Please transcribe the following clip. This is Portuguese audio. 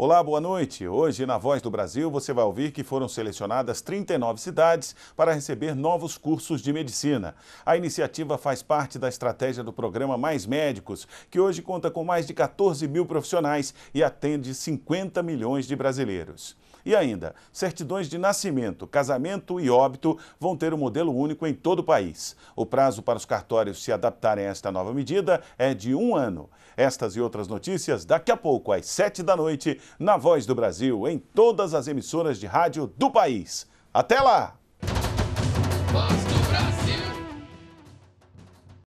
Olá, boa noite. Hoje, na Voz do Brasil, você vai ouvir que foram selecionadas 39 cidades para receber novos cursos de medicina. A iniciativa faz parte da estratégia do programa Mais Médicos, que hoje conta com mais de 14 mil profissionais e atende 50 milhões de brasileiros. E ainda, certidões de nascimento, casamento e óbito vão ter um modelo único em todo o país. O prazo para os cartórios se adaptarem a esta nova medida é de um ano. Estas e outras notícias daqui a pouco, às 7 da noite na Voz do Brasil, em todas as emissoras de rádio do país. Até lá!